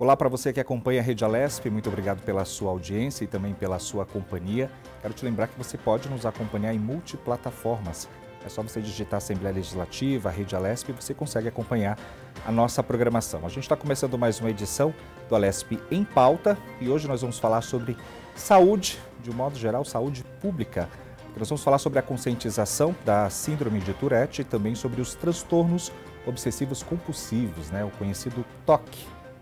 Olá para você que acompanha a Rede Alesp, muito obrigado pela sua audiência e também pela sua companhia. Quero te lembrar que você pode nos acompanhar em multiplataformas. É só você digitar Assembleia Legislativa, Rede Alesp e você consegue acompanhar a nossa programação. A gente está começando mais uma edição do Alesp em Pauta e hoje nós vamos falar sobre saúde, de um modo geral, saúde pública. Nós vamos falar sobre a conscientização da síndrome de Tourette e também sobre os transtornos obsessivos compulsivos, né? o conhecido TOC.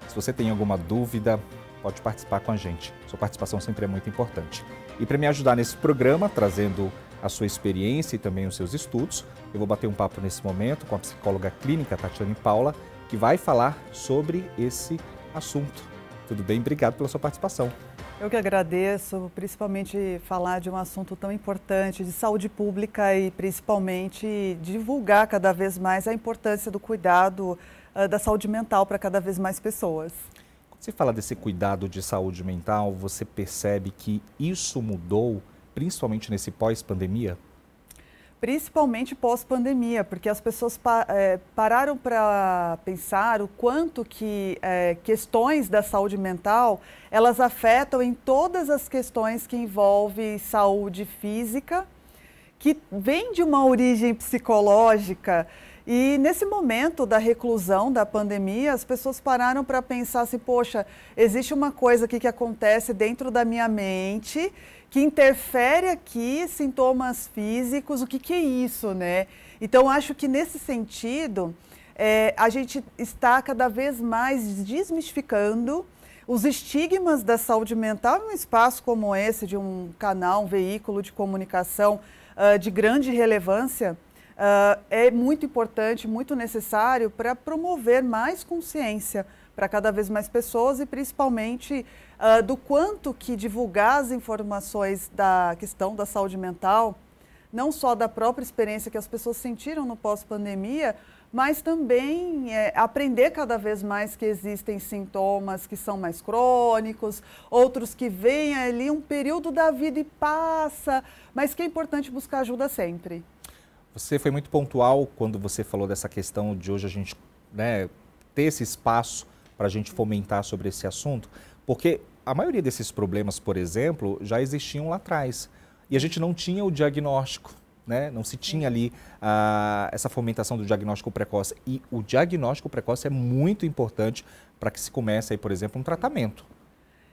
Se você tem alguma dúvida, pode participar com a gente. Sua participação sempre é muito importante. E para me ajudar nesse programa, trazendo a sua experiência e também os seus estudos, eu vou bater um papo nesse momento com a psicóloga clínica Tatiane Paula, que vai falar sobre esse assunto. Tudo bem? Obrigado pela sua participação. Eu que agradeço, principalmente falar de um assunto tão importante de saúde pública e principalmente divulgar cada vez mais a importância do cuidado ah, da saúde mental para cada vez mais pessoas. Quando você fala desse cuidado de saúde mental, você percebe que isso mudou, principalmente nesse pós-pandemia? principalmente pós-pandemia, porque as pessoas pa é, pararam para pensar o quanto que é, questões da saúde mental elas afetam em todas as questões que envolvem saúde física, que vem de uma origem psicológica e nesse momento da reclusão, da pandemia, as pessoas pararam para pensar assim: poxa, existe uma coisa aqui que acontece dentro da minha mente que interfere aqui sintomas físicos, o que, que é isso, né? Então, acho que nesse sentido, é, a gente está cada vez mais desmistificando os estigmas da saúde mental em um espaço como esse, de um canal, um veículo de comunicação uh, de grande relevância uh, é muito importante, muito necessário para promover mais consciência para cada vez mais pessoas e principalmente uh, do quanto que divulgar as informações da questão da saúde mental, não só da própria experiência que as pessoas sentiram no pós-pandemia, mas também é, aprender cada vez mais que existem sintomas que são mais crônicos, outros que vêm ali um período da vida e passa, mas que é importante buscar ajuda sempre. Você foi muito pontual quando você falou dessa questão de hoje a gente né, ter esse espaço para a gente fomentar sobre esse assunto, porque a maioria desses problemas, por exemplo, já existiam lá atrás e a gente não tinha o diagnóstico. Né? Não se tinha uhum. ali ah, essa fomentação do diagnóstico precoce. E o diagnóstico precoce é muito importante para que se comece, aí, por exemplo, um tratamento.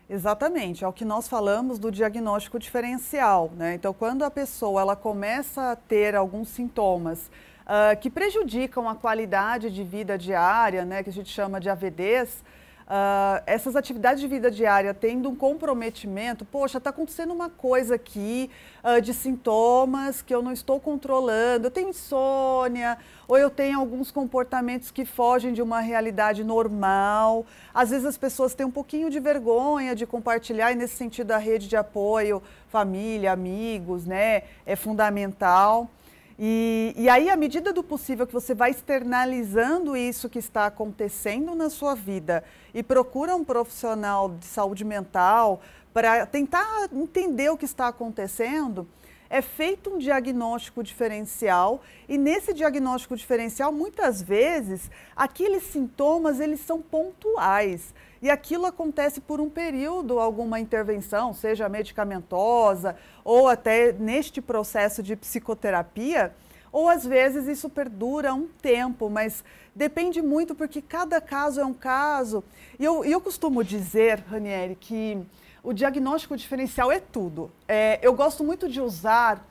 Exatamente, é o que nós falamos do diagnóstico diferencial. Né? Então, quando a pessoa ela começa a ter alguns sintomas uh, que prejudicam a qualidade de vida diária, né, que a gente chama de AVDs, Uh, essas atividades de vida diária tendo um comprometimento, poxa, está acontecendo uma coisa aqui uh, de sintomas que eu não estou controlando, eu tenho insônia, ou eu tenho alguns comportamentos que fogem de uma realidade normal. Às vezes as pessoas têm um pouquinho de vergonha de compartilhar, e nesse sentido a rede de apoio, família, amigos, né, é fundamental. E, e, aí, à medida do possível que você vai externalizando isso que está acontecendo na sua vida e procura um profissional de saúde mental para tentar entender o que está acontecendo, é feito um diagnóstico diferencial e nesse diagnóstico diferencial, muitas vezes, aqueles sintomas eles são pontuais e aquilo acontece por um período, alguma intervenção, seja medicamentosa ou até neste processo de psicoterapia, ou às vezes isso perdura um tempo, mas depende muito porque cada caso é um caso. E eu, eu costumo dizer, Ranieri, que o diagnóstico diferencial é tudo. É, eu gosto muito de usar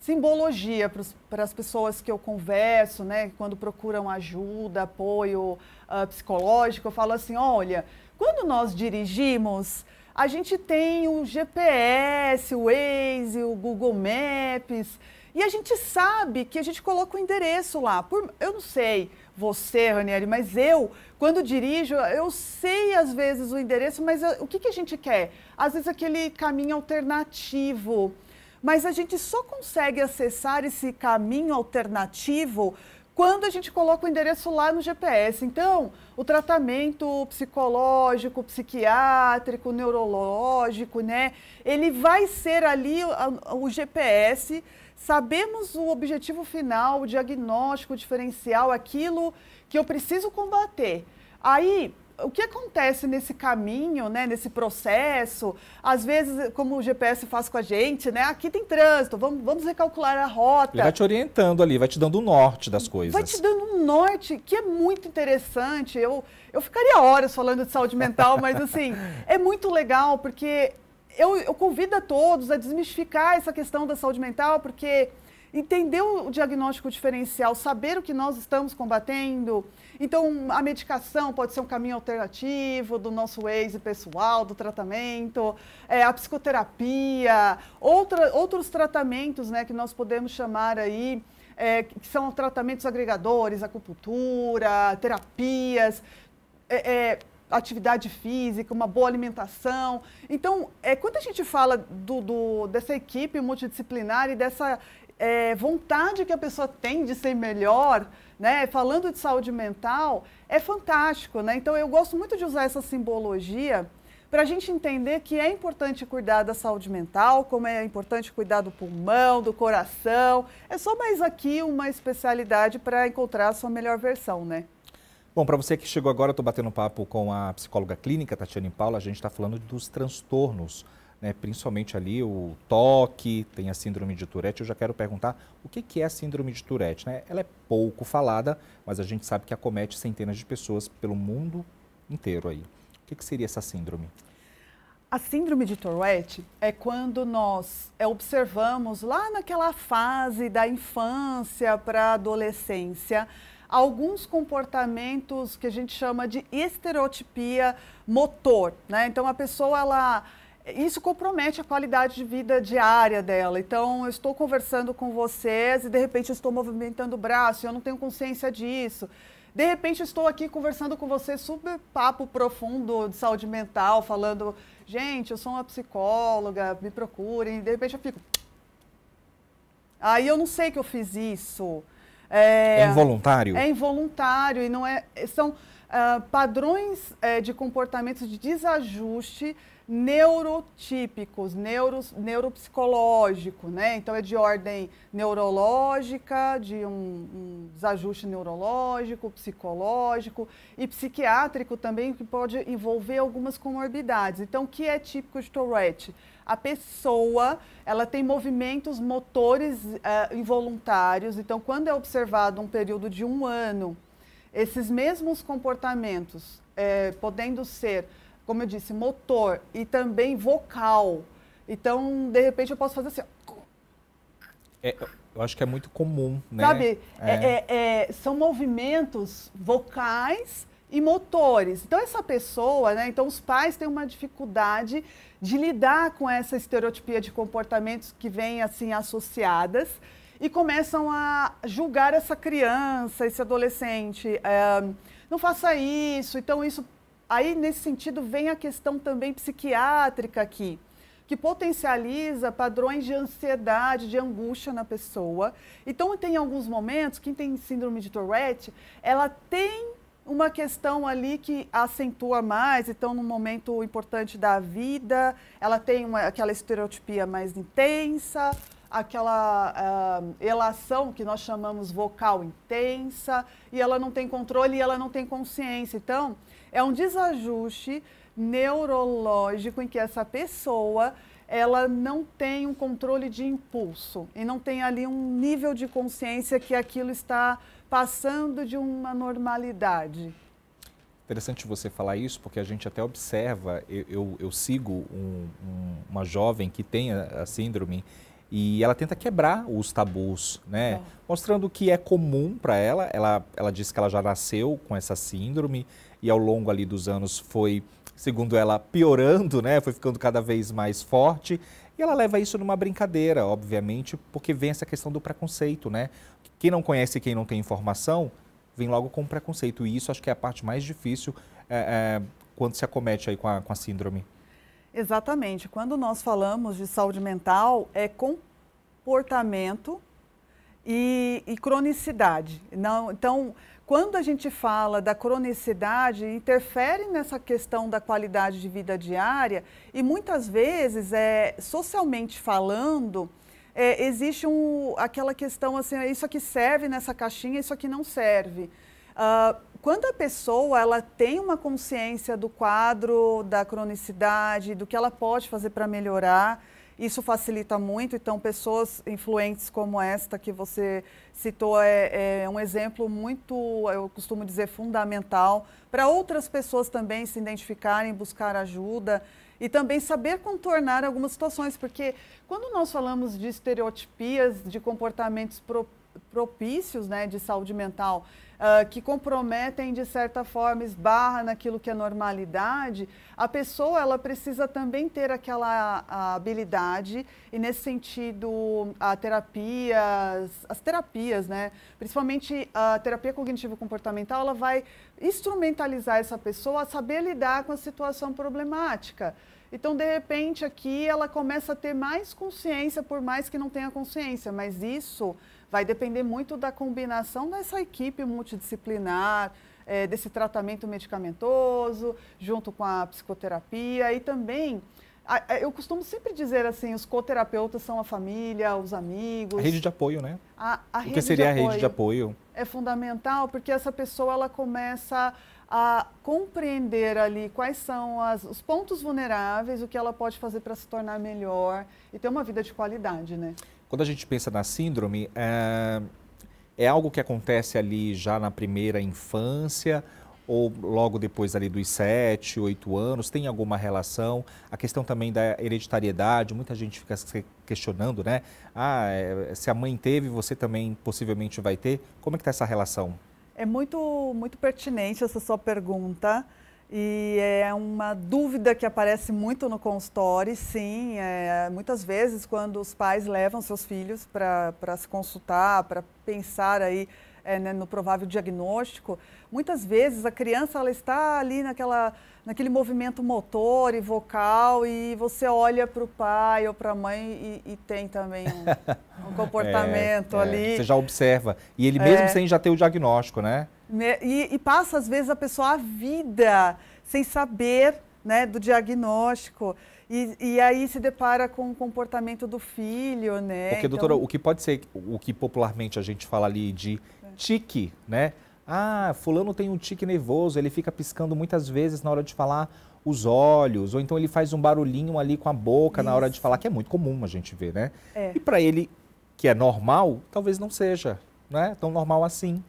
simbologia para as pessoas que eu converso, né, quando procuram ajuda, apoio uh, psicológico. Eu falo assim: olha, quando nós dirigimos a gente tem o GPS, o Waze, o Google Maps, e a gente sabe que a gente coloca o endereço lá. Por, eu não sei você, Ranieri, mas eu, quando dirijo, eu sei às vezes o endereço, mas eu, ah, o que, que a gente quer? Às vezes aquele caminho alternativo. Mas a gente só consegue acessar esse caminho alternativo quando a gente coloca o endereço lá no GPS. Então, o tratamento psicológico, psiquiátrico, neurológico, né? Ele vai ser ali o GPS. Sabemos o objetivo final, o diagnóstico o diferencial, aquilo que eu preciso combater. Aí, o que acontece nesse caminho, né, nesse processo? Às vezes, como o GPS faz com a gente, né? Aqui tem trânsito, vamos, vamos recalcular a rota. Ele vai te orientando ali, vai te dando o um norte das coisas. Vai te dando um norte que é muito interessante. Eu, eu ficaria horas falando de saúde mental, mas assim, é muito legal porque eu, eu convido a todos a desmistificar essa questão da saúde mental, porque entender o diagnóstico diferencial, saber o que nós estamos combatendo então, a medicação pode ser um caminho alternativo do nosso ex pessoal, do tratamento, é, a psicoterapia, outra, outros tratamentos né, que nós podemos chamar aí. É, que são tratamentos agregadores, acupuntura, terapias, é, é, atividade física, uma boa alimentação. Então, é, quando a gente fala do, do dessa equipe multidisciplinar e dessa é, vontade que a pessoa tem de ser melhor, né? Falando de saúde mental, é fantástico, né? Então eu gosto muito de usar essa simbologia para a gente entender que é importante cuidar da saúde mental, como é importante cuidar do pulmão, do coração. É só mais aqui uma especialidade para encontrar a sua melhor versão, né? Bom, para você que chegou agora, eu estou batendo papo com a psicóloga clínica Tatiane Paula. A gente está falando dos transtornos né, principalmente ali o toque, tem a síndrome de Tourette. Eu já quero perguntar o que, que é a síndrome de Tourette. Né? Ela é pouco falada, mas a gente sabe que acomete centenas de pessoas pelo mundo inteiro aí. O que, que seria essa síndrome? A síndrome de Tourette é quando nós é, observamos lá naquela fase da infância para a adolescência alguns comportamentos que a gente chama de estereotipia motor, né? Então a pessoa ela isso compromete a qualidade de vida diária dela. Então, eu estou conversando com vocês e de repente eu estou movimentando o braço, e eu não tenho consciência disso. De repente estou aqui conversando com vocês super papo profundo de saúde mental, falando, gente, eu sou uma psicóloga, me procurem. De repente eu fico. Aí eu não sei que eu fiz isso. É, é involuntário. É involuntário e não é. São uh, padrões uh, de comportamentos de desajuste neurotípicos, neuro, neuropsicológico, né? Então é de ordem neurológica, de um, um, desajuste neurológico, psicológico e psiquiátrico também, que pode envolver algumas comorbidades. Então, o que é típico de Tourette? A pessoa, ela tem movimentos motores uh, involuntários. Então, quando é observado um período de um ano, esses mesmos comportamentos, eh, podendo ser como eu disse, motor e também vocal. Então, de repente, eu posso fazer assim. É, eu acho que é muito comum, né? Sabe? É. É, é. é, são movimentos vocais e motores. Então, essa pessoa, né? Então, os pais têm uma dificuldade de lidar com essa estereotipia de comportamentos que vem, assim, associadas e começam a julgar essa criança, esse adolescente. Eh, não faça isso. Então, isso Aí, nesse sentido, vem a questão também psiquiátrica aqui, que potencializa padrões de ansiedade, de angústia na pessoa. Então, tem alguns momentos, quem tem síndrome de Tourette, ela tem uma questão ali que acentua mais, então num momento importante da vida, ela tem uma, aquela estereotipia mais intensa, aquela uh, elação que nós chamamos vocal intensa e ela não tem controle e ela não tem consciência. Então, é um desajuste neurológico em que essa pessoa ela não tem um controle de impulso e não tem ali um nível de consciência que aquilo está passando de uma normalidade. Interessante você falar isso, porque a gente até observa, eu, eu, eu sigo um, um, uma jovem que tem a, a síndrome e ela tenta quebrar os tabus, né? É. Mostrando que é comum para ela. ela. Ela diz que ela já nasceu com essa síndrome e ao longo ali dos anos foi, segundo ela, piorando, né? Foi ficando cada vez mais forte. E ela leva isso numa brincadeira, obviamente, porque vem essa questão do preconceito, né? Quem não conhece, quem não tem informação, vem logo com preconceito. E isso acho que é a parte mais difícil é, é, quando se acomete aí com a, com a síndrome. Exatamente. Quando nós falamos de saúde mental, é comportamento e, e cronicidade. Não, então, quando a gente fala da cronicidade, interfere nessa questão da qualidade de vida diária e muitas vezes, é, socialmente falando, é, existe um, aquela questão assim, ah, isso aqui serve nessa caixinha, isso aqui não serve. Uh, quando a pessoa ela tem uma consciência do quadro, da cronicidade, do que ela pode fazer para melhorar, isso facilita muito. Então, pessoas influentes como esta que você citou é, é um exemplo muito, eu costumo dizer, fundamental para outras pessoas também se identificarem, buscar ajuda e também saber contornar algumas situações, porque quando nós falamos de estereotipias, de comportamentos propícios, propícios né, de saúde mental uh, que comprometem, de certa forma, esbarra naquilo que é normalidade, a pessoa ela precisa também ter aquela a, habilidade e, nesse sentido, a terapia, as, as terapias, né, principalmente a terapia cognitivo-comportamental, ela vai instrumentalizar essa pessoa a saber lidar com a situação problemática. Então, de repente, aqui ela começa a ter mais consciência, por mais que não tenha consciência, mas isso Vai depender muito da combinação dessa equipe multidisciplinar, é, desse tratamento medicamentoso, junto com a psicoterapia e também eu costumo sempre dizer assim, os coterapeutas são a família, os amigos. A rede de apoio, né? A, a o que seria a rede de apoio? É fundamental porque essa pessoa ela começa a compreender ali quais são as, os pontos vulneráveis, o que ela pode fazer para se tornar melhor e ter uma vida de qualidade, né? Quando a gente pensa na síndrome, é, é algo que acontece ali já na primeira infância ou logo depois ali dos 7, 8 anos, tem alguma relação? A questão também da hereditariedade, muita gente fica se questionando, né? Ah, é, se a mãe teve, você também possivelmente vai ter. Como é que está essa relação? É muito, muito pertinente essa sua pergunta. E é uma dúvida que aparece muito no consultório, sim. É, muitas vezes, quando os pais levam seus filhos para se consultar, para pensar aí é, né, no provável diagnóstico, muitas vezes a criança ela está ali naquela, naquele movimento motor e vocal e você olha para o pai ou para a mãe e, e, tem também um, um é, comportamento é, ali. Você já observa. E ele mesmo é. sem já ter o diagnóstico, né? Né? E, e, passa, às vezes, a pessoa a vida sem saber né, do diagnóstico. E, e aí se depara com o comportamento do filho, né? Porque, então doutora, então... o que pode ser o que popularmente a gente fala ali de tique, né? Ah, fulano tem um tique nervoso, ele fica piscando muitas vezes na hora de falar os olhos, ou então ele faz um barulhinho ali com a boca Isso. na hora de falar, que é muito comum a gente ver, né? É. E para ele, que é normal, talvez não seja, né? Tão normal assim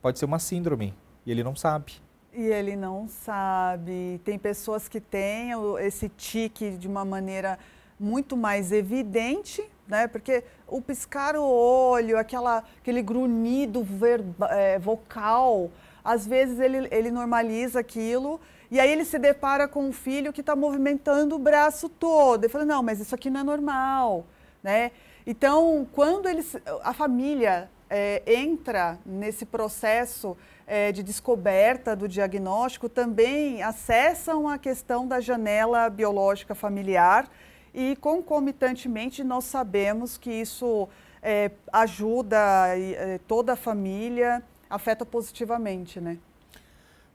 pode ser uma síndrome e ele não sabe. E ele não sabe. Tem pessoas que têm esse tique de uma maneira muito mais evidente, né? Porque o piscar o olho, aquela, aquele grunhido verba, é, vocal, às vezes ele, ele normaliza aquilo e aí ele se depara com um filho que está movimentando o braço todo. Ele fala, não, mas isso aqui não é normal, né? Então, quando eles, a família é, entra nesse processo é, de descoberta do diagnóstico também acessam a questão da janela biológica familiar e, concomitantemente, nós sabemos que isso é, ajuda é, toda a família, afeta positivamente, né?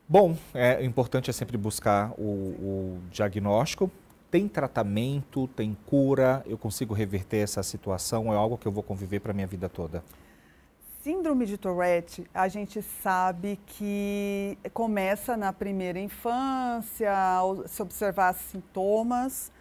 Bom, é importante é sempre buscar o, o diagnóstico, tem tratamento, tem cura, eu consigo reverter essa situação, é algo que eu vou conviver para minha vida toda síndrome de Tourette, a gente sabe que começa na primeira infância, se observar sintomas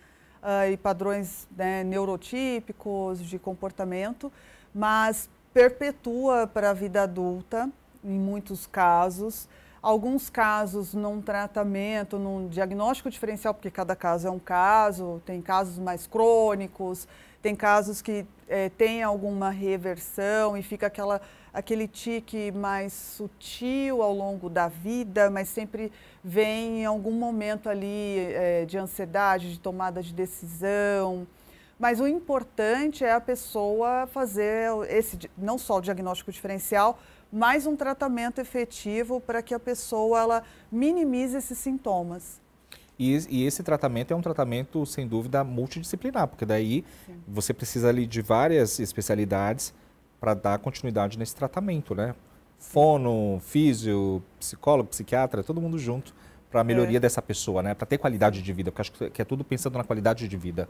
uh, e padrões né, neurotípicos de comportamento, mas perpetua para a vida adulta, em muitos casos. Alguns casos num tratamento, num diagnóstico diferencial, porque cada caso é um caso, tem casos mais crônicos, tem casos que é, tem alguma reversão e fica aquela, aquele tique mais sutil ao longo da vida, mas sempre vem em algum momento ali é, de ansiedade, de tomada de decisão. Mas o importante é a pessoa fazer esse não só o diagnóstico diferencial, mas um tratamento efetivo para que a pessoa ela minimize esses sintomas. E, e, esse tratamento é um tratamento, sem dúvida, multidisciplinar, porque daí Sim. você precisa ali de várias especialidades para dar continuidade nesse tratamento, né? Fono, físio, psicólogo, psiquiatra, todo mundo junto para a é. melhoria é. dessa pessoa, né? Para ter qualidade de vida, porque acho que é tudo pensando na qualidade de vida.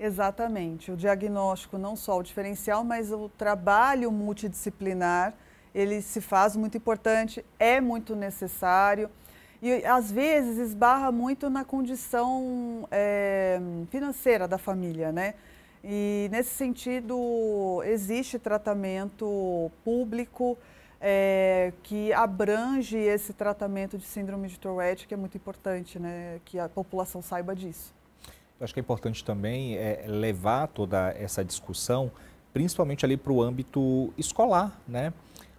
Exatamente. O diagnóstico, não só o diferencial, mas o trabalho multidisciplinar, ele se faz muito importante, é muito necessário e às vezes esbarra muito na condição é, financeira da família, né? E nesse sentido existe tratamento público é, que abrange esse tratamento de síndrome de Tourette, que é muito importante, né? Que a população saiba disso. Eu acho que é importante também é, levar toda essa discussão, principalmente ali para o âmbito escolar, né?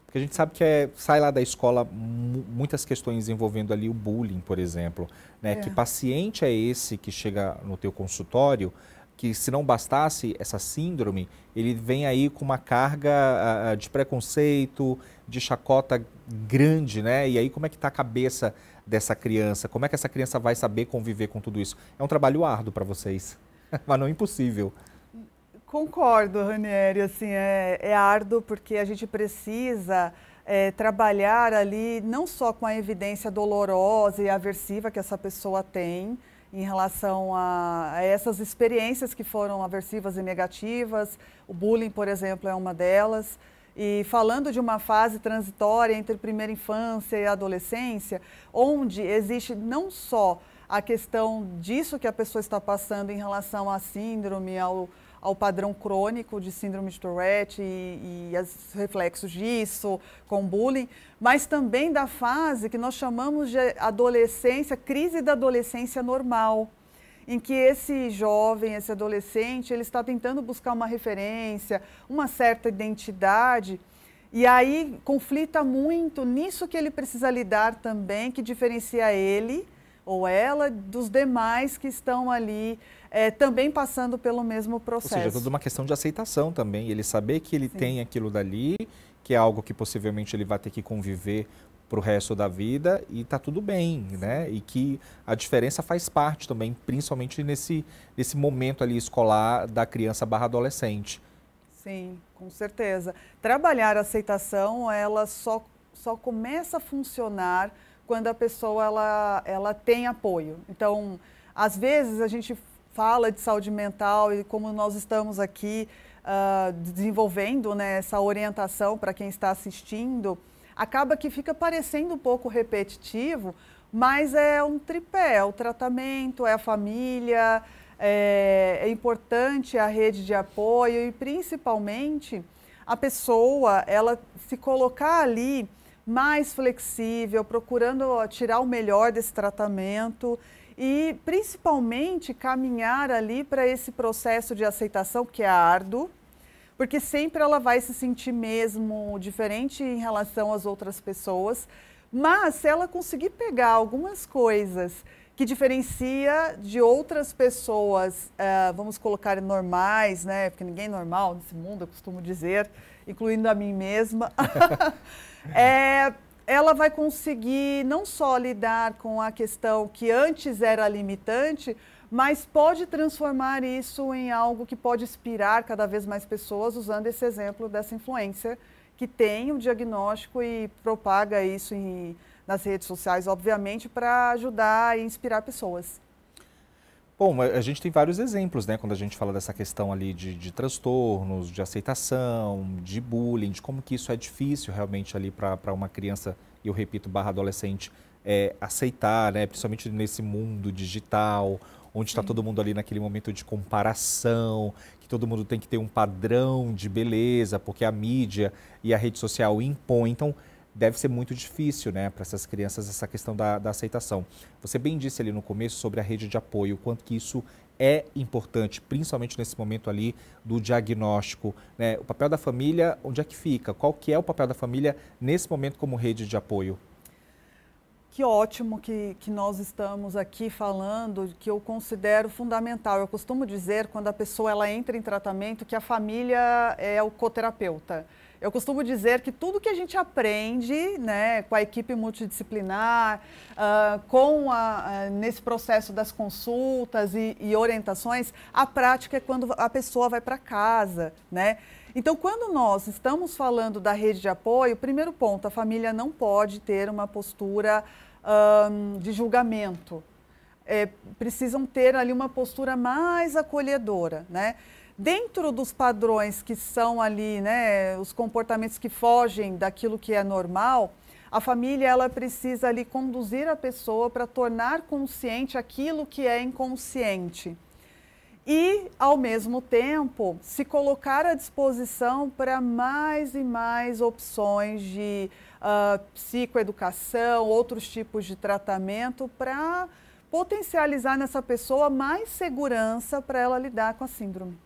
Porque a gente sabe que é, sai lá da escola muitas questões envolvendo ali o bullying, por exemplo. Né? É. Que paciente é esse que chega no teu consultório que se não bastasse essa síndrome, ele vem aí com uma carga uh, de preconceito, de chacota grande, né? E aí como é que está a cabeça dessa criança? Como é que essa criança vai saber conviver com tudo isso? É um trabalho árduo para vocês, mas não é impossível. Concordo, Ranieri. Assim, é, é árduo porque a gente precisa é, trabalhar ali não só com a evidência dolorosa e aversiva que essa pessoa tem em relação a, a essas experiências que foram aversivas e negativas. O bullying, por exemplo, é uma delas. E falando de uma fase transitória entre primeira infância e adolescência, onde existe não só a questão disso que a pessoa está passando em relação à síndrome, ao, ao padrão crônico de síndrome de Tourette e, os reflexos disso, com bullying, mas também da fase que nós chamamos de adolescência, crise da adolescência normal, em que esse jovem, esse adolescente, ele está tentando buscar uma referência, uma certa identidade. E aí conflita muito nisso que ele precisa lidar também, que diferencia ele ou ela dos demais que estão ali é, também passando pelo mesmo processo. Ou seja, é toda uma questão de aceitação também. Ele saber que ele Sim. tem aquilo dali, que é algo que possivelmente ele vai ter que conviver para o resto da vida e está tudo bem, né? E que a diferença faz parte também, principalmente nesse, nesse momento ali escolar da criança barra adolescente. Sim, com certeza. Trabalhar a aceitação, ela só, só começa a funcionar quando a pessoa ela, ela tem apoio. Então, às vezes a gente fala de saúde mental e como nós estamos aqui uh, desenvolvendo né, essa orientação para quem está assistindo, acaba que fica parecendo um pouco repetitivo, mas é um tripé, é o tratamento, é a família, é, é importante a rede de apoio e principalmente a pessoa ela se colocar ali mais flexível, procurando tirar o melhor desse tratamento e principalmente caminhar ali para esse processo de aceitação que é árduo, porque sempre ela vai se sentir mesmo diferente em relação às outras pessoas, mas se ela conseguir pegar algumas coisas que diferencia de outras pessoas, uh, vamos colocar normais, né? Porque ninguém é normal nesse mundo, eu costumo dizer, incluindo a mim mesma. É, ela vai conseguir não só lidar com a questão que antes era limitante, mas pode transformar isso em algo que pode inspirar cada vez mais pessoas, usando esse exemplo dessa influência que tem o diagnóstico e propaga isso em, nas redes sociais, obviamente, para ajudar e inspirar pessoas. Bom, a gente tem vários exemplos, né? Quando a gente fala dessa questão ali de, de transtornos, de aceitação, de bullying, de como que isso é difícil realmente ali para uma criança, e eu repito, barra adolescente, é, aceitar, né? Principalmente nesse mundo digital, onde está todo mundo ali naquele momento de comparação, que todo mundo tem que ter um padrão de beleza, porque a mídia e a rede social impõem. Então, deve ser muito difícil né, para essas crianças essa questão da, da, aceitação. Você bem disse ali no começo sobre a rede de apoio, o quanto que isso é importante, principalmente nesse momento ali do diagnóstico. Né? O papel da família, onde é que fica? Qual que é o papel da família nesse momento como rede de apoio? Que ótimo que, que nós estamos aqui falando, que eu considero fundamental. Eu costumo dizer, quando a pessoa ela entra em tratamento, que a família é o coterapeuta. Eu costumo dizer que tudo que a gente aprende né, com a equipe multidisciplinar, uh, com a, uh, nesse processo das consultas e, e, orientações, a prática é quando a pessoa vai para casa. Né? Então, quando nós estamos falando da rede de apoio, primeiro ponto, a família não pode ter uma postura um, ah, de julgamento. É, precisam ter ali uma postura mais acolhedora, né? dentro dos padrões que são ali, né, os comportamentos que fogem daquilo que é normal, a família ela precisa ali conduzir a pessoa para tornar consciente aquilo que é inconsciente. E, ao mesmo tempo, se colocar à disposição para mais e mais opções de uh, psicoeducação, outros tipos de tratamento, para potencializar nessa pessoa mais segurança para ela lidar com a síndrome.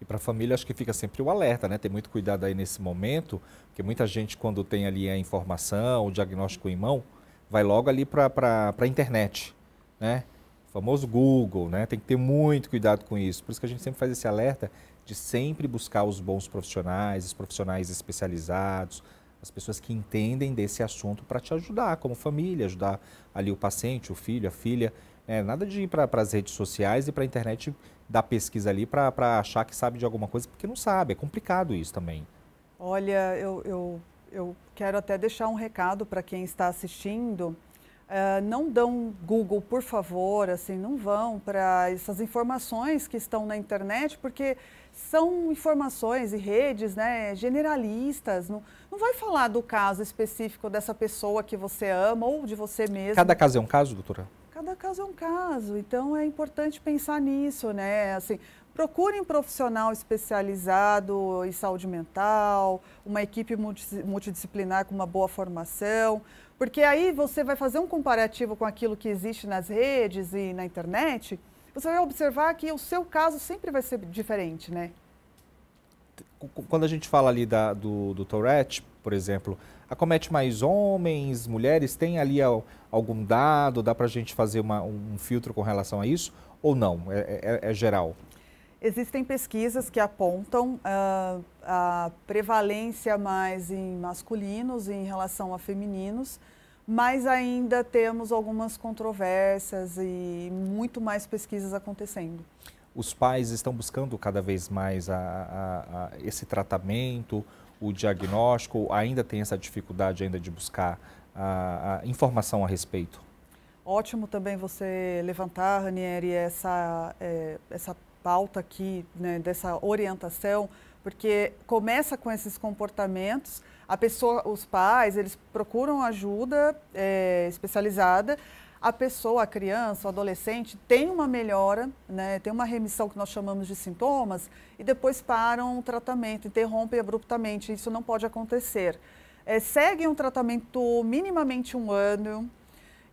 E para a família, acho que fica sempre o alerta, né? Ter muito cuidado aí nesse momento, porque muita gente, quando tem ali a informação, o diagnóstico em mão, vai logo ali para a internet, né? O famoso Google, né? Tem que ter muito cuidado com isso. Por isso que a gente sempre faz esse alerta de sempre buscar os bons profissionais, os profissionais especializados, as pessoas que entendem desse assunto para te ajudar como família, ajudar ali o paciente, o filho, a filha. Né, nada de ir para as redes sociais e para a internet dar pesquisa ali para achar que sabe de alguma coisa, porque não sabe. É complicado isso também. Olha, eu, eu, eu quero até deixar um recado para quem está assistindo. Uh, não dão Google, por favor, assim, não vão para essas informações que estão na internet, porque são informações e redes né, generalistas. Não, não vai falar do caso específico dessa pessoa que você ama ou de você mesmo. Cada caso é um caso, doutora? Cada caso é um caso, então é importante pensar nisso, né? Assim, procurem profissional especializado em saúde mental, uma equipe multidisciplinar com uma boa formação, porque aí você vai fazer um comparativo com aquilo que existe nas redes e na internet, você vai observar que o seu caso sempre vai ser diferente, né? Quando a gente fala ali da, do, do Tourette, por exemplo, acomete mais homens, mulheres? Tem ali algum dado? Dá para a gente fazer uma, um filtro com relação a isso? Ou não? É, é, é, é geral? Existem pesquisas que apontam uh, a prevalência mais em masculinos em relação a femininos, mas ainda temos algumas controvérsias e muito mais pesquisas acontecendo os pais estão buscando cada vez mais a, a, a esse tratamento, o diagnóstico? Ainda tem essa dificuldade ainda de buscar a, ah, a ah, informação a respeito? Ótimo também você levantar, Ranieri, essa, é, essa pauta aqui, né, dessa orientação, porque começa com esses comportamentos, a pessoa, os pais, eles procuram ajuda é, especializada, a pessoa, a criança, o adolescente tem uma melhora, né, tem uma remissão que nós chamamos de sintomas e depois param o tratamento, interrompem abruptamente. Isso não pode acontecer. É, seguem um tratamento minimamente um ano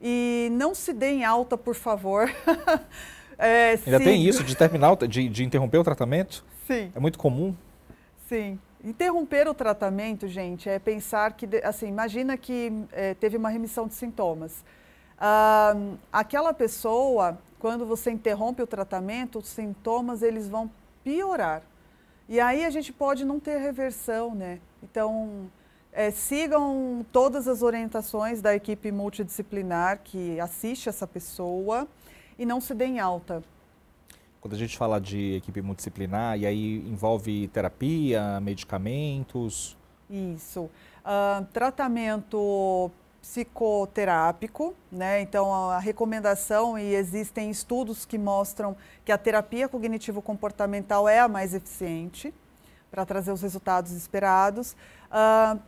e não se deem alta, por favor. é, Ainda tem isso de terminar, de, de interromper o tratamento? Sim. É muito comum? Sim. Interromper o tratamento, gente, é pensar que, assim, imagina que é, teve uma remissão de sintomas ah, aquela pessoa, quando você interrompe o tratamento, os sintomas eles vão piorar. E aí a gente pode não ter reversão, né? Então, é, sigam todas as orientações da equipe multidisciplinar que assiste essa pessoa e não se deem alta. Quando a gente fala de equipe multidisciplinar, e aí envolve terapia, medicamentos? Isso. Uh, tratamento psicoterápico, né? Então a recomendação e existem estudos que mostram que a terapia cognitivo comportamental é a mais eficiente para trazer os resultados esperados. Uh,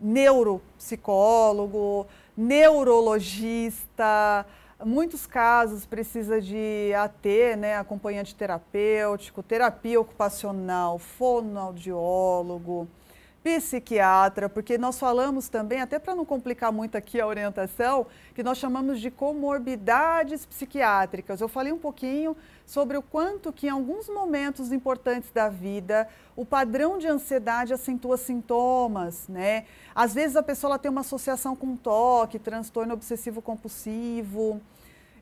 neuropsicólogo, neurologista, muitos casos precisa de AT, né, acompanhante terapêutico, terapia ocupacional, fonoaudiólogo, psiquiatra, porque nós falamos também, até para não complicar muito aqui a orientação, que nós chamamos de comorbidades psiquiátricas. Eu falei um pouquinho sobre o quanto que em alguns momentos importantes da vida, o padrão de ansiedade acentua sintomas, né? Às vezes a pessoa tem uma associação com toque, transtorno obsessivo compulsivo,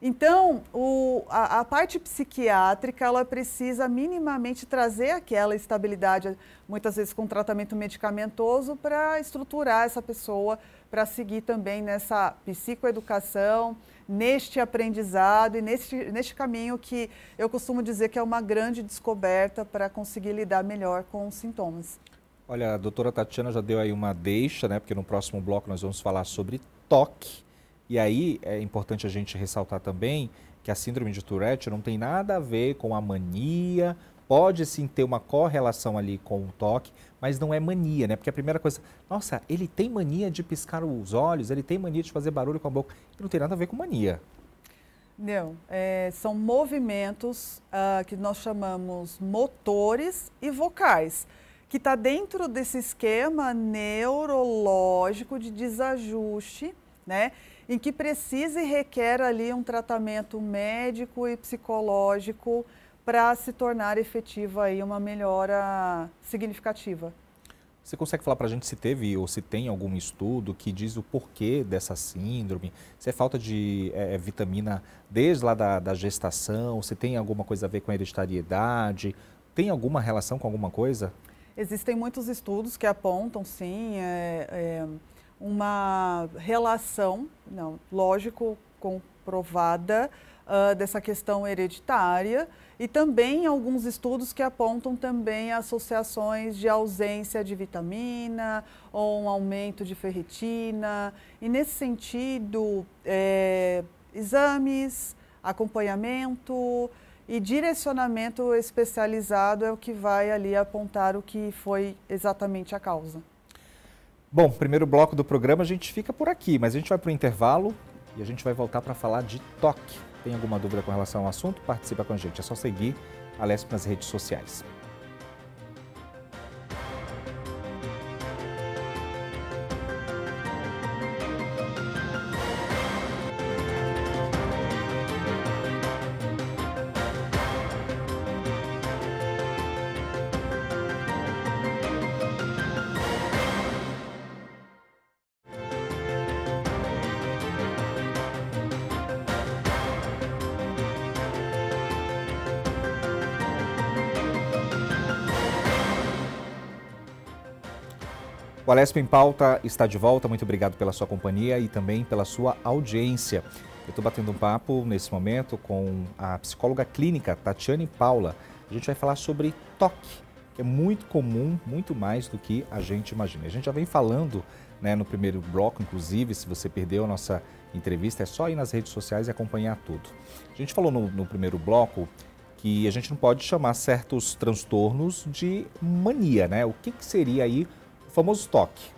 então, o, a, a, parte psiquiátrica ela precisa minimamente trazer aquela estabilidade, muitas vezes com tratamento medicamentoso, para estruturar essa pessoa para seguir também nessa psicoeducação, neste aprendizado e neste, neste caminho que eu costumo dizer que é uma grande descoberta para conseguir lidar melhor com os sintomas. Olha, a doutora Tatiana já deu aí uma deixa, né? Porque no próximo bloco nós vamos falar sobre toque e aí é importante a gente ressaltar também que a síndrome de Tourette não tem nada a ver com a mania, pode sim ter uma correlação ali com o toque, mas não é mania, né? Porque a primeira coisa, nossa, ele tem mania de piscar os olhos, ele tem mania de fazer barulho com a boca, não tem nada a ver com mania. Não, é, são movimentos uh, que nós chamamos motores e vocais, que está dentro desse esquema neurológico de desajuste, né? em que precisa e requer ali um tratamento médico e psicológico para se tornar efetiva aí uma melhora significativa. Você consegue falar para a gente se teve ou se tem algum estudo que diz o porquê dessa síndrome? Se é falta de é, é, vitamina desde lá da, da gestação? Se tem alguma coisa a ver com a hereditariedade? Tem alguma relação com alguma coisa? Existem muitos estudos que apontam, sim, é, é uma relação, não, lógico, comprovada uh, dessa questão hereditária e também alguns estudos que apontam também associações de ausência de vitamina ou um aumento de ferritina. E nesse sentido, é, exames, acompanhamento e direcionamento especializado é o que vai ali apontar o que foi exatamente a causa. Bom, primeiro bloco do programa a gente fica por aqui, mas a gente vai para o intervalo e a gente vai voltar para falar de toque. Tem alguma dúvida com relação ao assunto? Participa com a gente. É só seguir a Lesp nas redes sociais. O Alesp em Pauta está de volta. Muito obrigado pela sua companhia e também pela sua audiência. Eu estou batendo um papo nesse momento com a psicóloga clínica Tatiane Paula. A gente vai falar sobre toque. que É muito comum, muito mais do que a gente imagina. A gente já vem falando né, no primeiro bloco, inclusive, se você perdeu a nossa entrevista, é só ir nas redes sociais e acompanhar tudo. A gente falou no, no primeiro bloco que a gente não pode chamar certos transtornos de mania, né? O que, que seria aí o famoso TOC.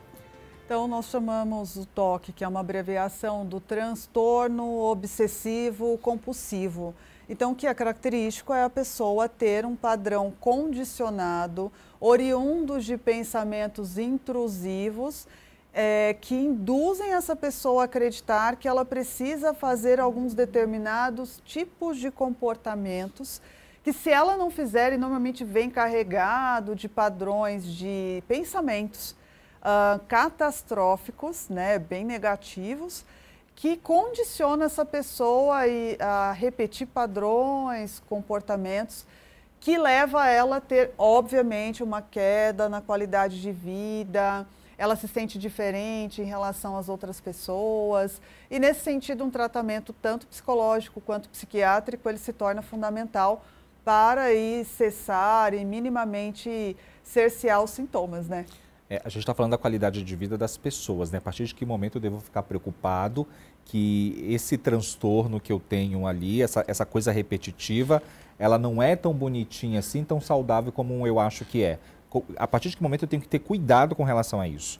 Então, nós chamamos o TOC, que é uma abreviação do transtorno obsessivo compulsivo. Então, o que é característico é a pessoa ter um padrão condicionado, oriundo de pensamentos intrusivos, é, que induzem essa pessoa a acreditar que ela precisa fazer alguns determinados tipos de comportamentos que se ela não fizer, e normalmente vem carregado de padrões de pensamentos uh, catastróficos, né, bem negativos, que condiciona essa pessoa a repetir padrões, comportamentos que leva ela a ter, obviamente, uma queda na qualidade de vida, ela se sente diferente em relação às outras pessoas. E nesse sentido, um tratamento tanto psicológico quanto psiquiátrico, ele se torna fundamental para aí cessar e minimamente cercear os sintomas, né? É, a gente está falando da qualidade de vida das pessoas, né? A partir de que momento eu devo ficar preocupado que esse transtorno que eu tenho ali, essa, essa coisa repetitiva, ela não é tão bonitinha assim, tão saudável como eu acho que é. A partir de que momento eu tenho que ter cuidado com relação a isso?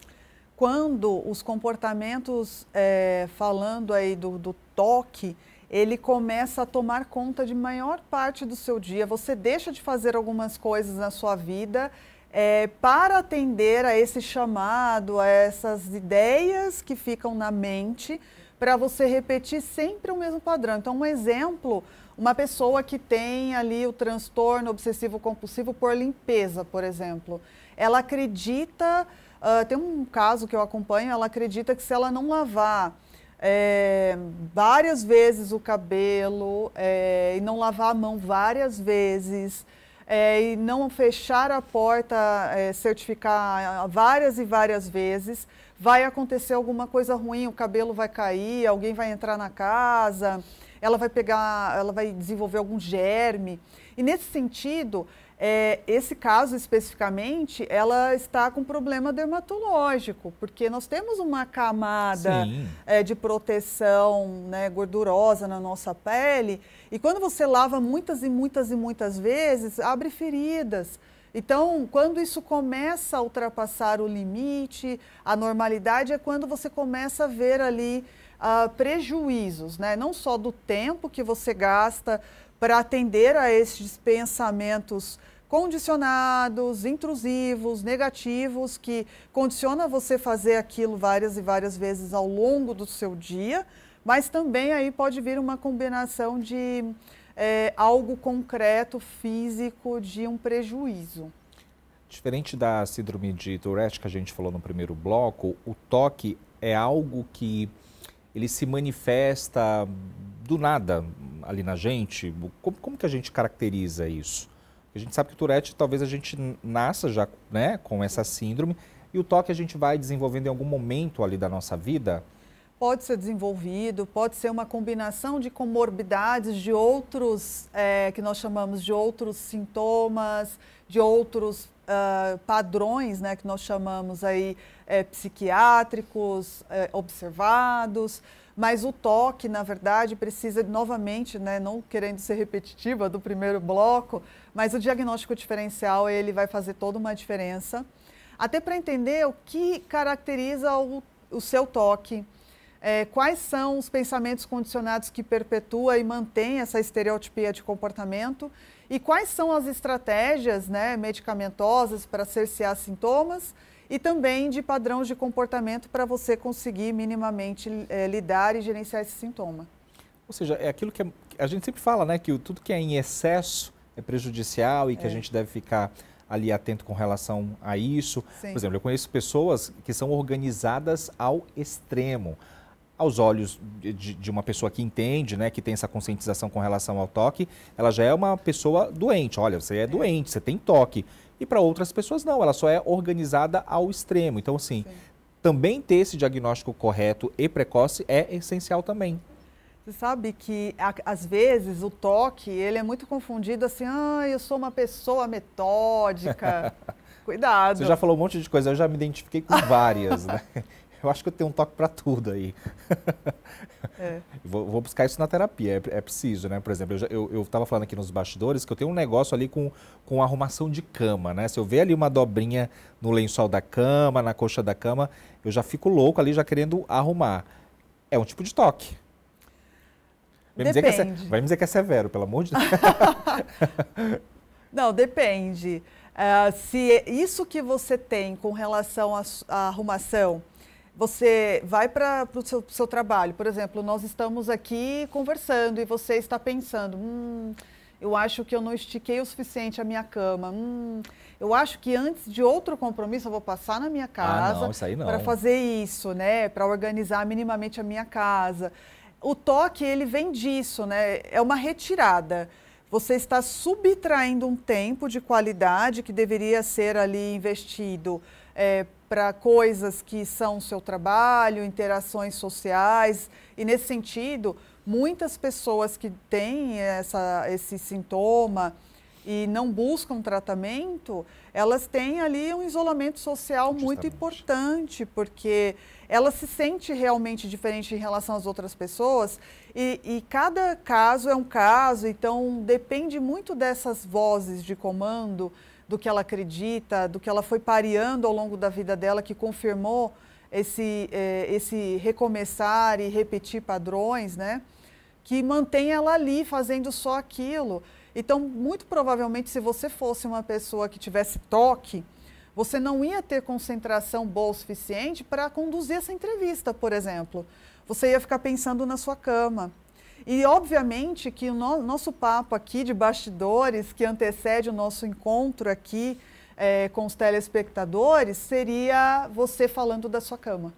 Quando os comportamentos, é, falando aí do, do toque, ele começa a tomar conta de maior parte do seu dia. Você deixa de fazer algumas coisas na sua vida é, para atender a esse chamado, a essas ideias que ficam na mente para você repetir sempre o mesmo padrão. Então, um exemplo, uma pessoa que tem ali o transtorno obsessivo compulsivo por limpeza, por exemplo, ela acredita, uh, tem um caso que eu acompanho, ela acredita que se ela não lavar é, várias vezes o cabelo é, e não lavar a mão várias vezes. É, e não fechar a porta, é, certificar várias e várias vezes, vai acontecer alguma coisa ruim, o cabelo vai cair, alguém vai entrar na casa, ela vai pegar, ela vai desenvolver algum germe. E nesse sentido, é, esse caso especificamente, ela está com problema dermatológico, porque nós temos uma camada é, de proteção né, gordurosa na nossa pele, e quando você lava muitas e muitas e muitas vezes, abre feridas. Então, quando isso começa a ultrapassar o limite, a normalidade é quando você começa a ver ali uh, prejuízos, né? não só do tempo que você gasta para atender a esses pensamentos condicionados, intrusivos, negativos, que condiciona você fazer aquilo várias e várias vezes ao longo do seu dia, mas também aí pode vir uma combinação de é, algo concreto, físico, de um prejuízo. Diferente da síndrome de Tourette que a gente falou no primeiro bloco, o toque é algo que ele se manifesta do nada ali na gente? Como, como que a gente caracteriza isso? A gente sabe que o Tourette talvez a gente nasça já né, com essa síndrome e o toque a gente vai desenvolvendo em algum momento ali da nossa vida? Pode ser desenvolvido, pode ser uma combinação de comorbidades, de outros, é, que nós chamamos de outros sintomas, de outros uh, padrões, né, que nós chamamos aí é, psiquiátricos, é, observados mas o toque, na verdade, precisa novamente, né, não querendo ser repetitiva do primeiro bloco, mas o diagnóstico diferencial ele vai fazer toda uma diferença, até para entender o que caracteriza o, o seu toque, é, quais são os pensamentos condicionados que perpetua e mantém essa estereotipia de comportamento e quais são as estratégias né, medicamentosas para cercear sintomas e também de padrões de comportamento para você conseguir minimamente é, lidar e gerenciar esse sintoma. Ou seja, é aquilo que é, a gente sempre fala, né? Que tudo que é em excesso é prejudicial e que é. a gente deve ficar ali atento com relação a isso. Sim. Por exemplo, eu conheço pessoas que são organizadas ao extremo. Aos olhos de, de, uma pessoa que entende, né, que tem essa conscientização com relação ao toque, ela já é uma pessoa doente. Olha, você é, é. doente, você tem toque. E para outras pessoas não, ela só é organizada ao extremo. Então, assim, Sim. também ter esse diagnóstico correto e precoce é essencial também. Você sabe que às vezes o toque, ele é muito confundido assim, ah, eu sou uma pessoa metódica. Cuidado. Você já falou um monte de coisa, eu já me identifiquei com várias, né? eu acho que eu tenho um toque para tudo aí. É. Vou, vou, buscar isso na terapia, é, é preciso, né? Por exemplo, eu estava falando aqui nos bastidores que eu tenho um negócio ali com, com arrumação de cama, né? Se eu ver ali uma dobrinha no lençol da cama, na coxa da cama, eu já fico louco ali, já querendo arrumar. É um tipo de toque. Vai me, é, vai me dizer que é severo, pelo amor de Deus. Não, depende. Uh, se isso que você tem com relação à arrumação você vai para o seu, seu, trabalho, por exemplo, nós estamos aqui conversando e você está pensando, hum, eu acho que eu não estiquei o suficiente a minha cama, hum, eu acho que antes de outro compromisso eu vou passar na minha ah, casa ah, para fazer isso, né, para organizar minimamente a minha casa. O toque ele vem disso, né? É uma retirada você está subtraindo um tempo de qualidade que deveria ser ali investido é, para coisas que são seu trabalho, interações sociais. E nesse sentido, muitas pessoas que têm essa, esse sintoma e não buscam tratamento, elas têm ali um isolamento social Justamente. muito importante, porque ela se sente realmente diferente em relação às outras pessoas e, e, cada caso é um caso, então depende muito dessas vozes de comando do que ela acredita, do que ela foi pareando ao longo da vida dela, que confirmou esse, eh, esse recomeçar e repetir padrões, né? Que mantém ela ali fazendo só aquilo. Então, muito provavelmente, se você fosse uma pessoa que tivesse toque, você não ia ter concentração boa o suficiente para conduzir essa entrevista, por exemplo. Você ia ficar pensando na sua cama. E obviamente que o no nosso papo aqui de bastidores, que antecede o nosso encontro aqui é, com os telespectadores, seria você falando da sua cama.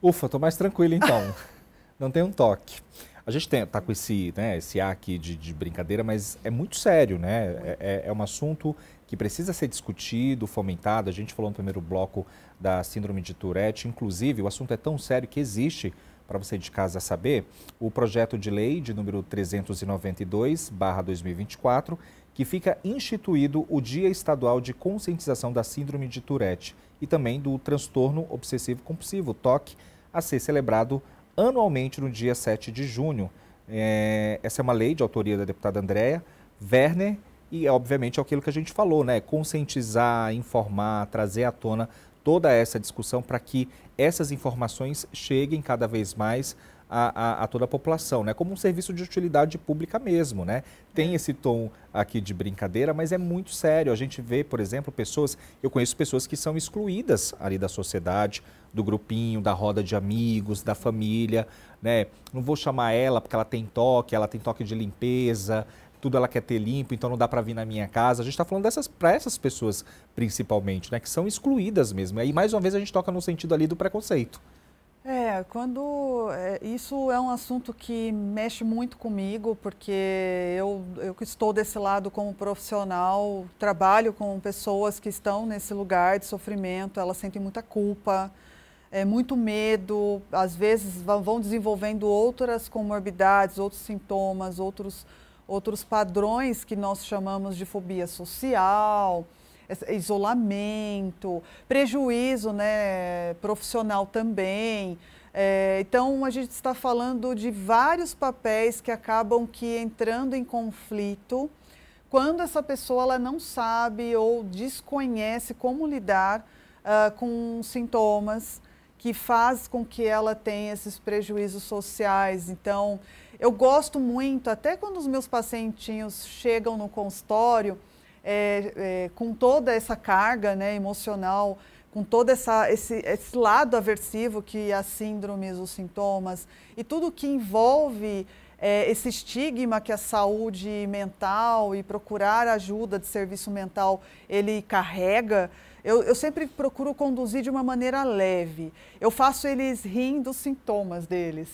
Ufa, estou mais tranquilo então. Não tem um toque. A gente está com esse, né, esse ar aqui de, de brincadeira, mas é muito sério, né? É, é, é um assunto que precisa ser discutido, fomentado. A gente falou no primeiro bloco da síndrome de Tourette. Inclusive, o assunto é tão sério que existe para você de casa saber, o projeto de lei de número 392/2024, que fica instituído o Dia Estadual de Conscientização da Síndrome de Tourette e também do transtorno obsessivo compulsivo, TOC, a ser celebrado anualmente no dia 7 de junho. É, essa é uma lei de autoria da deputada Andréa Werner e, obviamente, é aquilo que a gente falou, né? Conscientizar, informar, trazer à tona toda essa discussão para que essas informações cheguem cada vez mais a, a, a, toda a população, né? Como um serviço de utilidade pública mesmo, né? Tem esse tom aqui de brincadeira, mas é muito sério. A gente vê, por exemplo, pessoas, eu conheço pessoas que são excluídas ali da sociedade, do grupinho, da roda de amigos, da família, né? Não vou chamar ela porque ela tem toque, ela tem toque de limpeza, tudo ela quer ter limpo, então não dá para vir na minha casa. A gente está falando dessas para essas pessoas principalmente, né, que são excluídas mesmo. aí mais uma vez a gente toca no sentido ali do preconceito. É, quando é, isso é um assunto que mexe muito comigo, porque eu, eu estou desse lado como profissional, trabalho com pessoas que estão nesse lugar de sofrimento, elas sentem muita culpa, é, muito medo, às vezes vão desenvolvendo outras comorbidades, outros sintomas, outros outros padrões que nós chamamos de fobia social, isolamento, prejuízo né, profissional também. É, então, a gente está falando de vários papéis que acabam que entrando em conflito quando essa pessoa ela não sabe ou desconhece como lidar uh, com sintomas que faz com que ela tenha esses prejuízos sociais. Então, eu gosto muito, até quando os meus pacientinhos chegam no consultório é, é, com toda essa carga né, emocional, com todo essa, esse, esse lado aversivo que é as síndromes, os sintomas e tudo que envolve é, esse estigma que a saúde mental e procurar ajuda de serviço mental ele carrega, eu, eu sempre procuro conduzir de uma maneira leve. Eu faço eles rirem dos sintomas deles.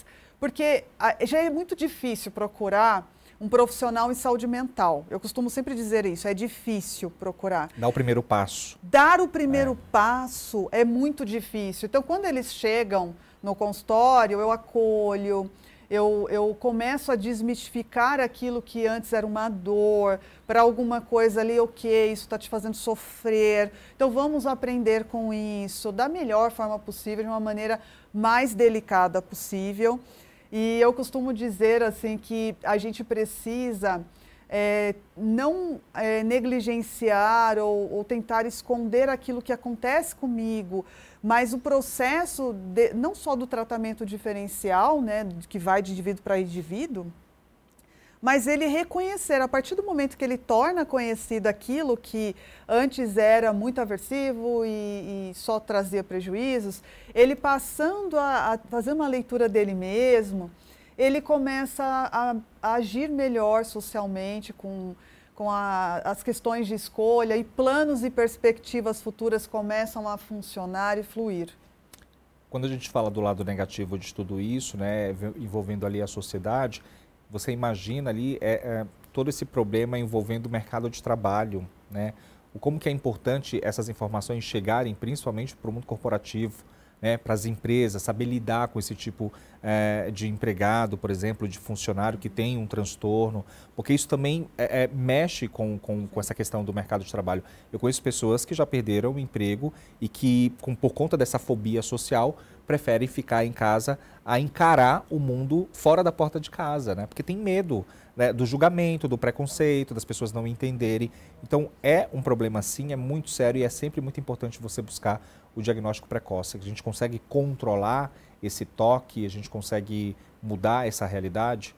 Porque ah, já é muito difícil procurar um profissional em saúde mental. Eu costumo sempre dizer isso, é difícil procurar. Dar o primeiro passo. Dar o primeiro é. passo é muito difícil. Então, quando eles chegam no consultório, eu acolho, eu, eu começo a desmistificar aquilo que antes era uma dor, para alguma coisa ali, ok, isso está te fazendo sofrer. Então, vamos aprender com isso da melhor forma possível, de uma maneira mais delicada possível. E eu costumo dizer assim que a gente precisa é, não é, negligenciar ou, ou, tentar esconder aquilo que acontece comigo, mas o processo de, não só do tratamento diferencial, né, que vai de indivíduo para indivíduo, mas ele reconhecer, a partir do momento que ele torna conhecido aquilo que antes era muito aversivo e, e só trazia prejuízos, ele passando a, a, fazer uma leitura dele mesmo, ele começa a, a agir melhor socialmente com com a, as questões de escolha e planos e perspectivas futuras começam a funcionar e fluir. Quando a gente fala do lado negativo de tudo isso, né, envolvendo ali a sociedade, você imagina ali é, é, todo esse problema envolvendo o mercado de trabalho, né? O como que é importante essas informações chegarem, principalmente para o mundo corporativo, né? Para as empresas, saber lidar com esse tipo é, de empregado, por exemplo, de funcionário que tem um transtorno, porque isso também é, é, mexe com, com, com, essa questão do mercado de trabalho. Eu conheço pessoas que já perderam o emprego e que, com, por conta dessa fobia social, preferem ficar em casa a encarar o mundo fora da porta de casa, né? Porque tem medo né, do julgamento, do preconceito, das pessoas não entenderem. Então é um problema sim, é muito sério e é sempre muito importante você buscar o diagnóstico precoce. A gente consegue controlar esse toque, a gente consegue mudar essa realidade.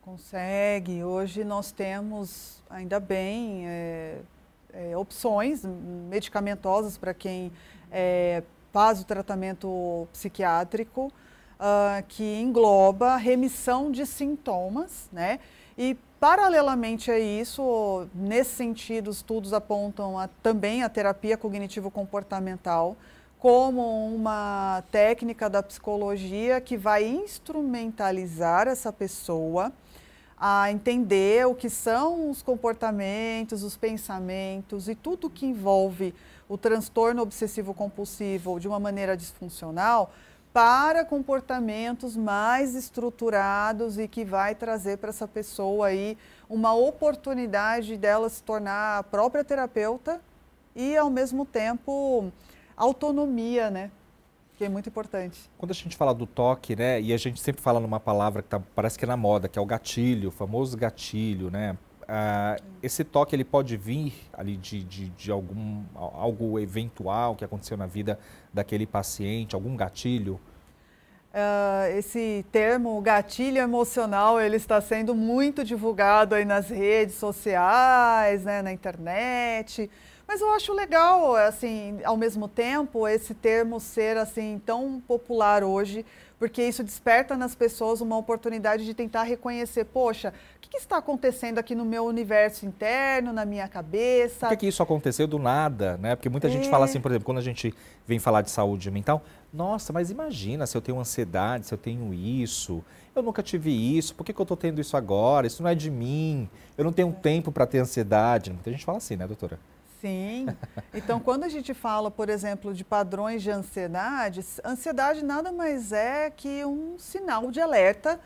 Consegue. Hoje nós temos, ainda bem, é, é, opções medicamentosas para quem é, faz o tratamento psiquiátrico, uh, que engloba remissão de sintomas, né? E paralelamente a isso, nesse sentido, estudos apontam a, também a terapia cognitivo-comportamental como uma técnica da psicologia que vai instrumentalizar essa pessoa a entender o que são os comportamentos, os pensamentos e tudo que envolve o transtorno obsessivo compulsivo de uma maneira disfuncional para comportamentos mais estruturados e que vai trazer para essa pessoa aí uma oportunidade dela se tornar a própria terapeuta e ao mesmo tempo autonomia, né? Que é muito importante. Quando a gente fala do toque, né? E a gente sempre fala numa palavra que tá, parece que é na moda, que é o gatilho, o famoso gatilho, né? Ah, esse toque ele pode vir ali de, de, de, algum algo eventual que aconteceu na vida daquele paciente, algum gatilho? Uh, esse termo gatilho emocional ele está sendo muito divulgado aí nas redes sociais, né, na internet. Mas eu acho legal, assim, ao mesmo tempo, esse termo ser assim tão popular hoje, porque isso desperta nas pessoas uma oportunidade de tentar reconhecer, poxa, que está acontecendo aqui no meu universo interno, na minha cabeça? Por que, que isso aconteceu do nada, né? Porque muita é. gente fala é. assim, por exemplo, quando a gente vem falar de saúde mental, nossa, mas imagina se eu tenho ansiedade, se eu tenho isso, eu nunca tive isso, por que, que eu estou tendo isso agora? Isso não é de mim, eu não tenho tempo para ter ansiedade. Muita gente fala assim, né, doutora? Sim. Então, quando a gente fala, por exemplo, de padrões de ansiedade, ansiedade nada mais é que um sinal de alerta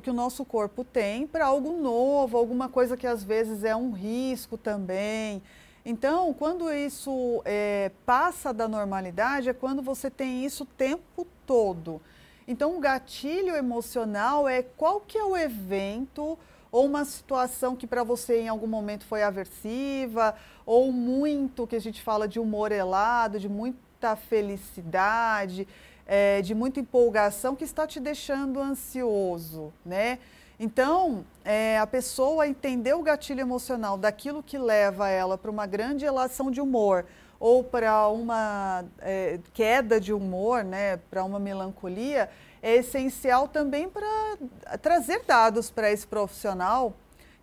que o nosso corpo tem para algo novo, alguma coisa que às vezes é um risco também. Então, quando isso é, passa da normalidade, é quando você tem isso o tempo todo. Então, o gatilho emocional é qual que é o evento ou uma situação que para você em algum momento foi aversiva, ou muito que a gente fala de humor elado, de muita felicidade é, de muita empolgação que está te deixando ansioso, né? Então, é, a pessoa entender o gatilho emocional daquilo que leva ela para uma grande elação de humor ou para uma é, queda de humor, né, para uma melancolia, é essencial também para trazer dados para esse profissional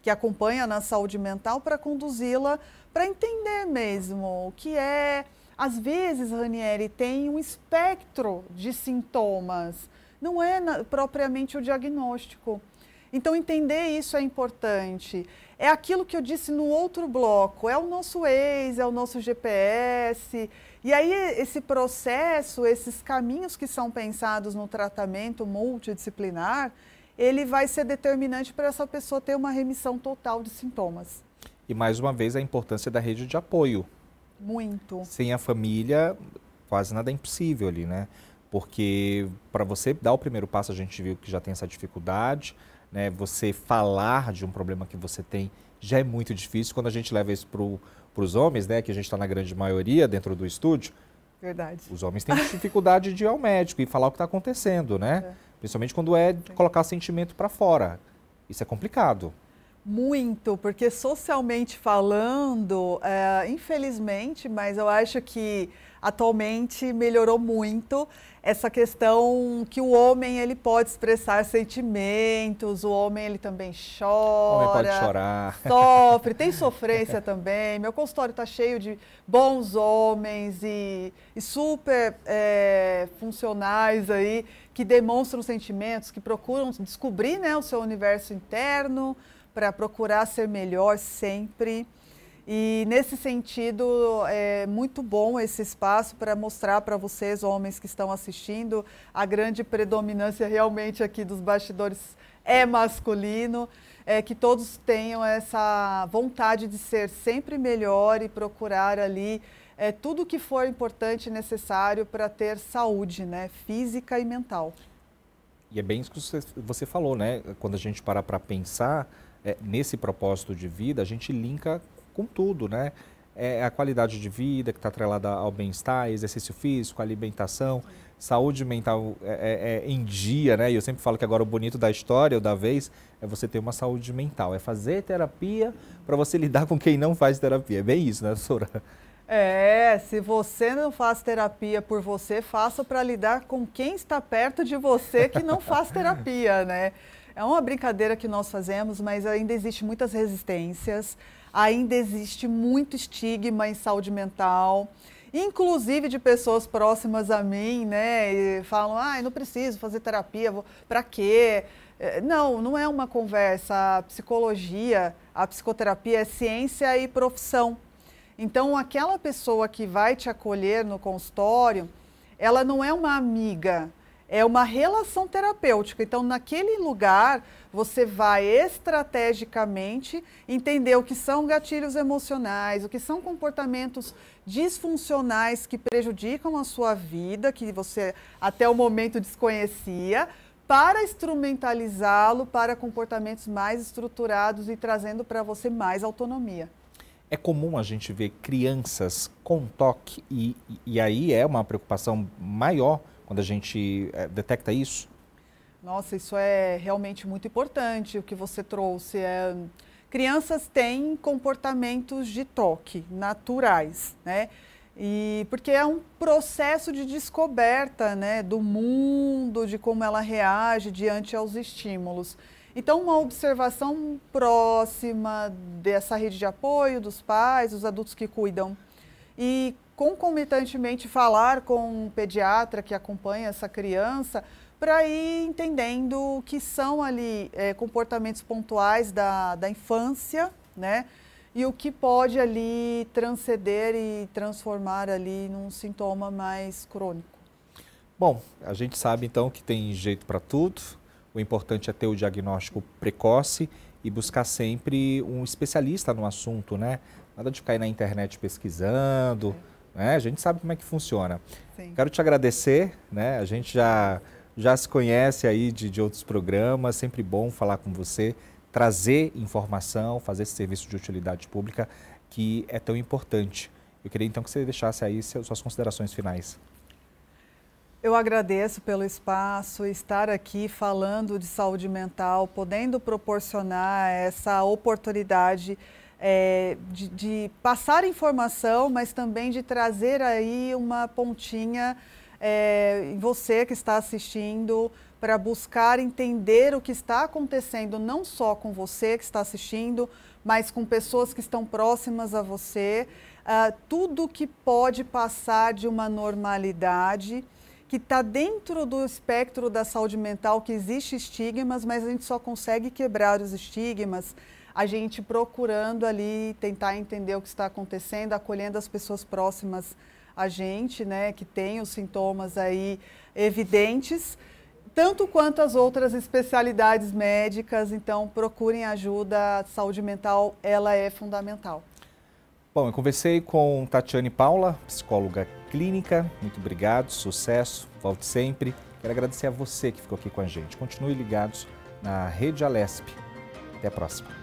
que acompanha na saúde mental para conduzi-la para entender mesmo o que é, às vezes, Ranieri, tem um espectro de sintomas, não é na, propriamente o diagnóstico. Então, entender isso é importante. É aquilo que eu disse no outro bloco: é o nosso ex, é o nosso GPS. E aí, esse processo, esses caminhos que são pensados no tratamento multidisciplinar, ele vai ser determinante para essa pessoa ter uma remissão total de sintomas. E mais uma vez, a importância da rede de apoio, muito. Sem a família, quase nada é impossível ali, né? Porque para você dar o primeiro passo, a gente viu que já tem essa dificuldade, né? Você falar de um problema que você tem já é muito difícil. Quando a gente leva isso para os homens, né? Que a gente está na grande maioria dentro do estúdio. Verdade. Os homens têm dificuldade de ir ao médico e falar o que está acontecendo, né? É. Principalmente quando é colocar sentimento para fora. Isso é complicado. Muito, porque socialmente falando, é, infelizmente, mas eu acho que atualmente melhorou muito essa questão que o homem ele pode expressar sentimentos, o homem ele também chora, o homem pode chorar, sofre, tem sofrência também. Meu consultório está cheio de bons homens e, e super é, funcionais aí que demonstram sentimentos, que procuram descobrir né, o seu universo interno para procurar ser melhor sempre. E nesse sentido, é muito bom esse espaço para mostrar para vocês, homens que estão assistindo, a grande predominância realmente aqui dos bastidores é masculino, é que todos tenham essa vontade de ser sempre melhor e procurar ali é, tudo que for importante e necessário para ter saúde, né, física e mental. E é bem isso que você falou, né? Quando a gente parar para pensar, é, nesse propósito de vida, a gente linka com tudo, né? É a qualidade de vida que está atrelada ao bem-estar, exercício físico, alimentação, saúde mental é, é, é, em dia, né? E eu sempre falo que agora o bonito da história ou da vez é você ter uma saúde mental, é fazer terapia para você lidar com quem não faz terapia. É bem isso, né, Sora? É, se você não faz terapia por você, faça para lidar com quem está perto de você que não faz terapia, né? É uma brincadeira que nós fazemos, mas ainda existe muitas resistências, ainda existe muito estigma em saúde mental, inclusive de pessoas próximas a mim, né? E falam: "Ah, não preciso fazer terapia, para quê?" É, não, não é uma conversa. A psicologia, a psicoterapia é ciência e profissão. Então, aquela pessoa que vai te acolher no consultório, ela não é uma amiga, é uma relação terapêutica. Então, naquele lugar, você vai estrategicamente entender o que são gatilhos emocionais, o que são comportamentos disfuncionais que prejudicam a sua vida, que você até o momento desconhecia, para instrumentalizá-lo para comportamentos mais estruturados e trazendo para você mais autonomia. É comum a gente ver crianças com toque, e, e aí é uma preocupação maior quando a gente é, detecta isso? Nossa, isso é realmente muito importante o que você trouxe. É, crianças têm comportamentos de toque naturais, né? E porque é um processo de descoberta, né, do mundo, de como ela reage diante aos estímulos. Então, uma observação próxima dessa rede de apoio dos pais, dos adultos que cuidam e concomitantemente falar com um pediatra que acompanha essa criança para ir entendendo o que são ali é, comportamentos pontuais da, da infância, né? E o que pode ali transcender e transformar ali num sintoma mais crônico. Bom, a gente sabe então que tem jeito para tudo. O importante é ter o diagnóstico precoce e buscar sempre um especialista no assunto, né? Nada de ficar aí na internet pesquisando. É. Né? A gente sabe como é que funciona. Sim. Quero te agradecer, né? A gente já, já se conhece aí de, de outros programas, sempre bom falar com você, trazer informação, fazer esse serviço de utilidade pública que é tão importante. Eu queria então que você deixasse aí suas considerações finais. Eu agradeço pelo espaço, estar aqui falando de saúde mental, podendo proporcionar essa oportunidade é, de, de, passar informação, mas também de trazer aí uma pontinha é, em você que está assistindo para buscar entender o que está acontecendo, não só com você que está assistindo, mas com pessoas que estão próximas a você. Uh, tudo que pode passar de uma normalidade que está dentro do espectro da saúde mental, que existe estigmas, mas a gente só consegue quebrar os estigmas a gente procurando ali tentar entender o que está acontecendo, acolhendo as pessoas próximas a gente, né, que tem os sintomas aí evidentes, tanto quanto as outras especialidades médicas, então procurem ajuda, a saúde mental, ela é fundamental. Bom, eu conversei com Tatiane Paula, psicóloga clínica, muito obrigado, sucesso, volte sempre. Quero agradecer a você que ficou aqui com a gente. Continue ligados na Rede Alesp. Até a próxima.